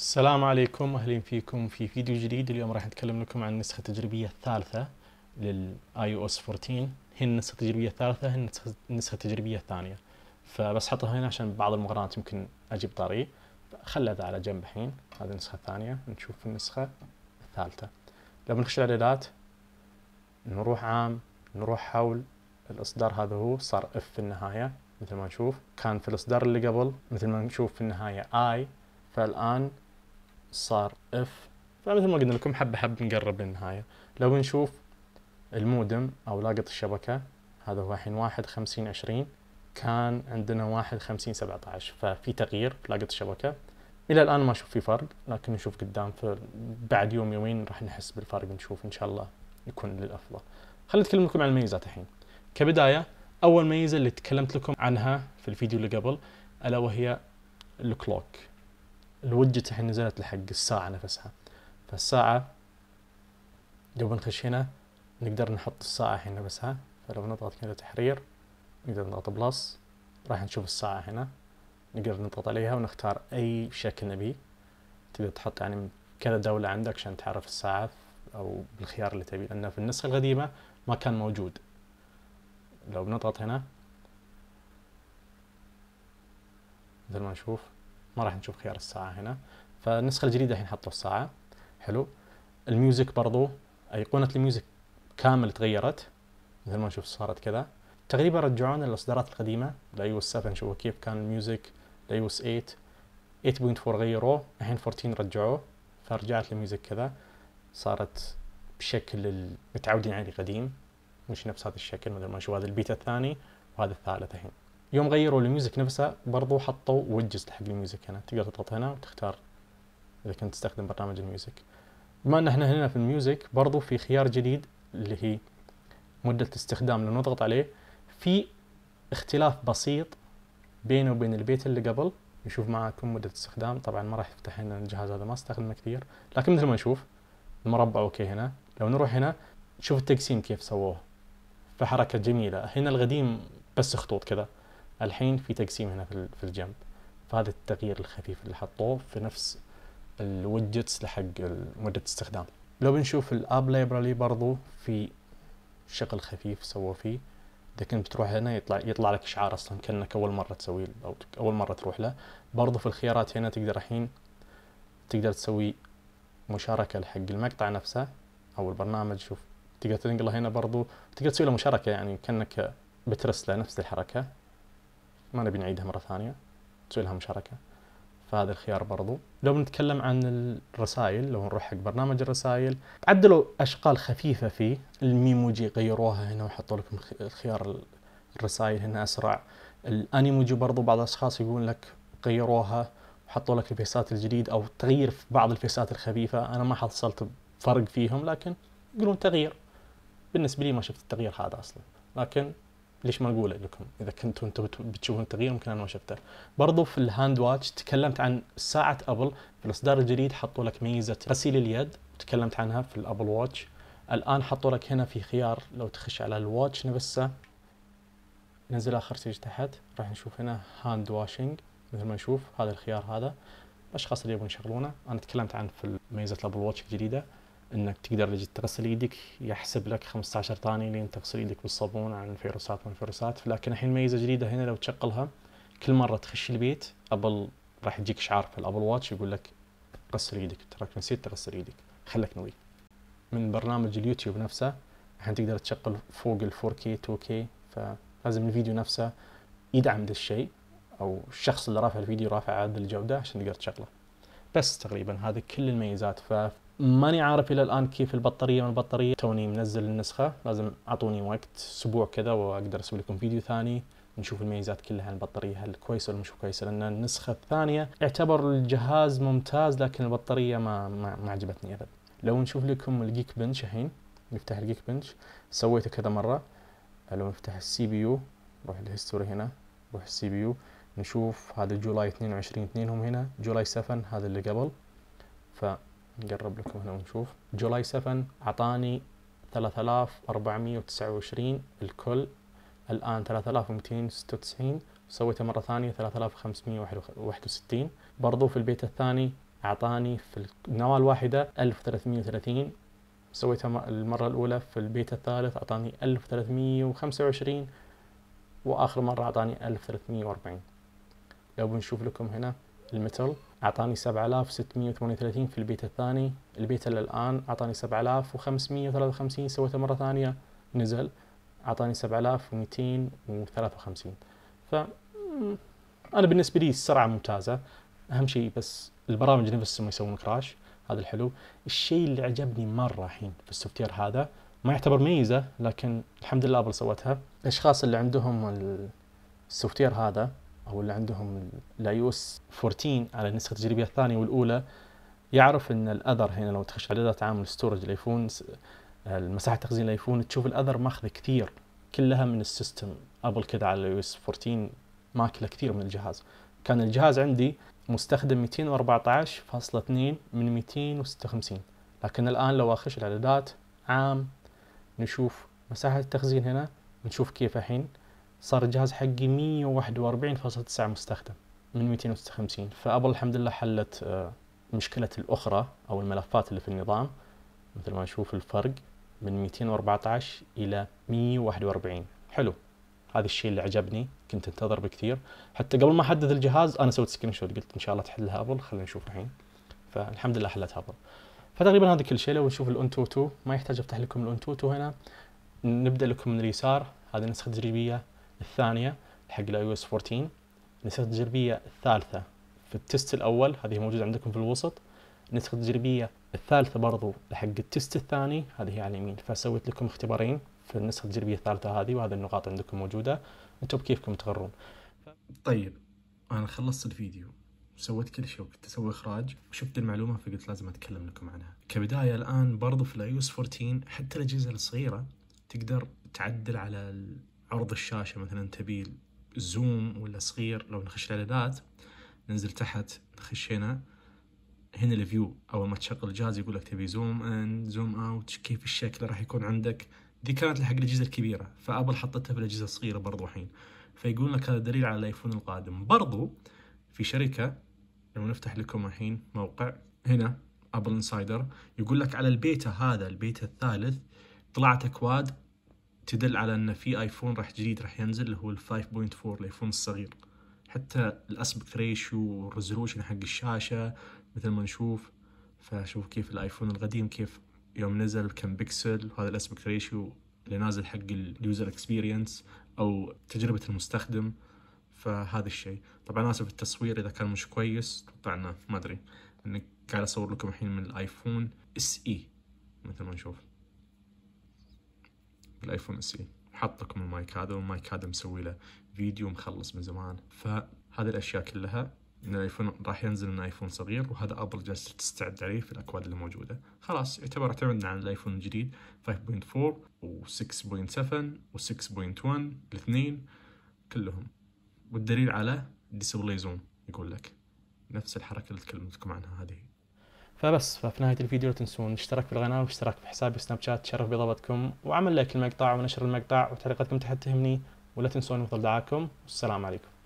السلام عليكم اهلا فيكم في فيديو جديد اليوم راح نتكلم لكم عن النسخه التجريبيه الثالثه للاي او اس 14 هي النسخه التجريبيه الثالثه هي النسخه التجريبيه الثانيه فبس حطها هنا عشان بعض المقارنات يمكن اجيب طريق خلى ذا على جنب الحين هذه النسخه الثانيه نشوف النسخه الثالثه لو بنخش الاعدادات نروح عام نروح حول الاصدار هذا هو صار اف في النهايه مثل ما نشوف كان في الاصدار اللي قبل مثل ما نشوف في النهايه اي فالان صار اف فمثل ما قلنا لكم حبة حبة نقرب للنهاية لو نشوف المودم أو لاقط الشبكة هذا هو الحين واحد خمسين عشرين كان عندنا واحد خمسين سبعة عشر ففي تغيير في لاقط الشبكة إلى الآن ما أشوف في فرق لكن نشوف قدام بعد يوم يومين راح نحس بالفرق نشوف إن شاء الله يكون للأفضل خلينا أتكلم لكم عن الميزات الحين كبداية أول ميزة اللي تكلمت لكم عنها في الفيديو اللي قبل ألا وهي الكلوك الوجت الحين نزلت لحق الساعة نفسها فالساعة لو بنخش هنا نقدر نحط الساعة الحين نفسها فلو نضغط كذا تحرير نقدر نضغط بلس راح نشوف الساعة هنا نقدر نضغط عليها ونختار أي شكل نبيه تقدر تحط يعني كذا دولة عندك عشان تعرف الساعة أو بالخيار اللي تبيه لأنه في النسخة القديمة ما كان موجود لو بنضغط هنا مثل ما نشوف ما راح نشوف خيار الساعه هنا فالنسخه الجديده الحين حطوا الساعه حلو الميوزك برضو ايقونه الميوزك كامل تغيرت مثل ما نشوف صارت كذا تقريبا رجعونا للاصدارات القديمه لأيوس 7 شوفوا كيف كان الميوزك لأيوس 8 8.4 غيروه الحين 14 رجعوه فرجعت الميوزك كذا صارت بشكل المتعودين عليه قديم مش نفس هذا الشكل مثل ما نشوف هذا البيتا الثاني وهذا الثالث الحين يوم غيروا الميوزك نفسها برضو حطوا ويدجز حق الميوزك هنا تقدر تضغط هنا وتختار اذا كنت تستخدم برنامج الميوزك بما ان احنا هنا في الميوزك برضو في خيار جديد اللي هي مدة الاستخدام لو نضغط عليه في اختلاف بسيط بينه وبين البيت اللي قبل نشوف معاكم مدة الاستخدام طبعا ما راح يفتح لنا الجهاز هذا ما استخدمه كثير لكن مثل ما نشوف المربع اوكي هنا لو نروح هنا شوف التقسيم كيف سووه فحركة جميلة هنا القديم بس خطوط كذا الحين في تقسيم هنا في الجنب فهذا التغيير الخفيف اللي حطوه في نفس الوجتس لحق مدة استخدام لو بنشوف الاب لايبرالي برضو في شغل خفيف سووا فيه اذا كنت بتروح هنا يطلع يطلع لك اشعار اصلا كانك اول مره تسوي او اول مره تروح له برضو في الخيارات هنا تقدر الحين تقدر تسوي مشاركه لحق المقطع نفسه او البرنامج شوف تقدر تنقله هنا برضو تقدر تسوي له مشاركه يعني كانك بترسله نفس الحركه ما نبي نعيدها مره ثانيه تسوي لها مشاركه فهذا الخيار برضو لو بنتكلم عن الرسائل لو نروح حق برنامج الرسائل عدلوا اشكال خفيفه فيه الميموجي غيروها هنا وحطوا لكم خيار الرسائل هنا اسرع الانيموجي برضو بعض الاشخاص يقول لك غيروها وحطوا لك الفيسات الجديد او تغيير في بعض الفيسات الخفيفه انا ما حصلت فرق فيهم لكن يقولون تغيير بالنسبه لي ما شفت التغيير هذا اصلا لكن ليش ما اقوله لكم اذا كنتوا انتم بتشوفون التغيير يمكن انا ما شفته برضو في الهاند واتش تكلمت عن ساعه ابل في الاصدار الجديد حطوا لك ميزه غسيل اليد تكلمت عنها في الابل واتش الان حطوا لك هنا في خيار لو تخش على الواتش نفسه نزل اخر سيج تحت راح نشوف هنا هاند واشنج مثل ما نشوف هذا الخيار هذا الاشخاص اللي يبون يشغلونه انا تكلمت عن في ميزه الابل واتش الجديده انك تقدر تغسل ايدك يحسب لك 15 ثانيه لين تغسل ايدك بالصابون عن الفيروسات ما الفيروسات لكن الحين ميزه جديده هنا لو تشغلها كل مره تخش البيت ابل راح يجيك شعار في الابل واتش يقول لك غسل ايدك تراك نسيت تغسل ايدك خلك نظيف من برنامج اليوتيوب نفسه الحين تقدر تشغل فوق ال 4K 2K فلازم الفيديو نفسه يدعم ذا الشيء او الشخص اللي رافع الفيديو رافع عدل الجوده عشان تقدر تشغله بس تقريبا هذه كل الميزات ف ماني عارف الى الان كيف البطاريه من البطاريه توني منزل النسخه لازم اعطوني وقت اسبوع كذا واقدر اسوي لكم فيديو ثاني نشوف الميزات كلها عن البطاريه هل كويسه ولا مش كويسه لان النسخه الثانيه يعتبر الجهاز ممتاز لكن البطاريه ما ما, ما عجبتني ابد لو نشوف لكم الجيك بنش الحين نفتح الجيك بنش سويته كذا مره لو نفتح السي بي يو نروح الهيستوري هنا نروح السي بي يو نشوف هذا جولاي 22 2 هم هنا جولاي 7 هذا اللي قبل ف نقرب لكم هنا ونشوف جولاي 7 اعطاني 3429 الكل الان 3296 سويته مره ثانيه 3561 برضو في البيت الثاني اعطاني في النواه الواحده 1330 سويتها المره الاولى في البيت الثالث اعطاني 1325 واخر مره اعطاني 1340 لو بنشوف لكم هنا المثل أعطاني 7638 في البيت الثاني البيت اللي الآن أعطاني 7553 سويته مرة ثانية نزل أعطاني 7253 ف أنا بالنسبة لي السرعة ممتازة أهم شيء بس البرامج نفسهم يسوون كراش هذا الحلو الشيء اللي عجبني مرة الحين في السوفت وير هذا ما يعتبر ميزة لكن الحمد لله أبل سوتها الأشخاص اللي عندهم السوفت وير هذا او اللي عندهم الاي 14 على النسخه التجريبيه الثانيه والاولى يعرف ان الاذر هنا لو تخش اعدادات عام ستورج الايفون المساحه تخزين الايفون تشوف الاذر ماخذ كثير كلها من السيستم ابل كذا على الاي 14 ماكله كثير من الجهاز كان الجهاز عندي مستخدم 214.2 من 256 لكن الان لو اخش الاعدادات عام نشوف مساحه التخزين هنا نشوف كيف الحين صار الجهاز حقي 141.9 مستخدم من 256 فابل الحمد لله حلت آه، مشكله الاخرى او الملفات اللي في النظام مثل ما نشوف الفرق من 214 الى 141 حلو هذا الشيء اللي عجبني كنت انتظر بكثير حتى قبل ما احدد الجهاز انا سويت سكرين شوت قلت ان شاء الله تحلها ابل خلينا نشوف الحين فالحمد لله حلتها ابل فتقريبا هذا كل شيء لو نشوف الانتوتو ما يحتاج افتح لكم الانتوتو هنا نبدا لكم من اليسار هذه نسخه تجريبيه الثانيه حق الاي او اس 14 النسخه التجريبيه الثالثه في التست الاول هذه موجوده عندكم في الوسط النسخه التجريبيه الثالثه برضو حق التست الثاني هذه على اليمين فسويت لكم اختبارين في النسخه التجريبيه الثالثه هذه وهذه النقاط عندكم موجوده انتم بكيفكم تقررون طيب انا خلصت الفيديو سويت كل شيء وكنت اسوي اخراج وشفت المعلومه فقلت لازم اتكلم لكم عنها كبدايه الان برضو في الايوس 14 حتى الاجهزه الصغيره تقدر تعدل على عرض الشاشه مثلا تبي زوم ولا صغير لو نخش الاعدادات ننزل تحت نخش هنا هنا الفيو اول ما تشغل الجهاز يقول لك تبي زوم ان زوم اوت كيف الشكل راح يكون عندك دي كانت لحق الاجهزه الكبيره فابل حطتها في الاجهزه الصغيره برضو الحين فيقول لك هذا دليل على الايفون القادم برضو في شركه لو نفتح لكم الحين موقع هنا ابل انسايدر يقول لك على البيتا هذا البيتا الثالث طلعت اكواد تدل على ان في ايفون راح جديد راح ينزل اللي هو ال 5.4 الايفون الصغير حتى الاسبكت ريشيو والريزولوشن حق الشاشه مثل ما نشوف فشوف كيف الايفون القديم كيف يوم نزل كم بكسل وهذا الاسبكت ريشيو اللي نازل حق اليوزر اكسبيرينس او تجربه المستخدم فهذا الشيء طبعا اسف التصوير اذا كان مش كويس اتوقع انه ما ادري انك قاعد اصور لكم الحين من الايفون اس اي e مثل ما نشوف بالايفون اس اي e. حط لكم المايك هذا والمايك هذا مسوي له فيديو مخلص من زمان فهذه الاشياء كلها ان الايفون راح ينزل من ايفون صغير وهذا ابل جالسه تستعد عليه في الاكواد اللي موجوده خلاص يعتبر اعتمدنا على الايفون الجديد 5.4 و6.7 و6.1 الاثنين كلهم والدليل على ديسبلاي زوم يقول لك نفس الحركه اللي تكلمتكم عنها هذه فبس ففي نهاية الفيديو لا تنسون الاشتراك في القناة والاشتراك في حسابي سناب شات تشرف بضبطكم وعمل لايك المقطع ونشر المقطع وتعليقاتكم تحت تهمني ولا تنسون مثل دعاكم والسلام عليكم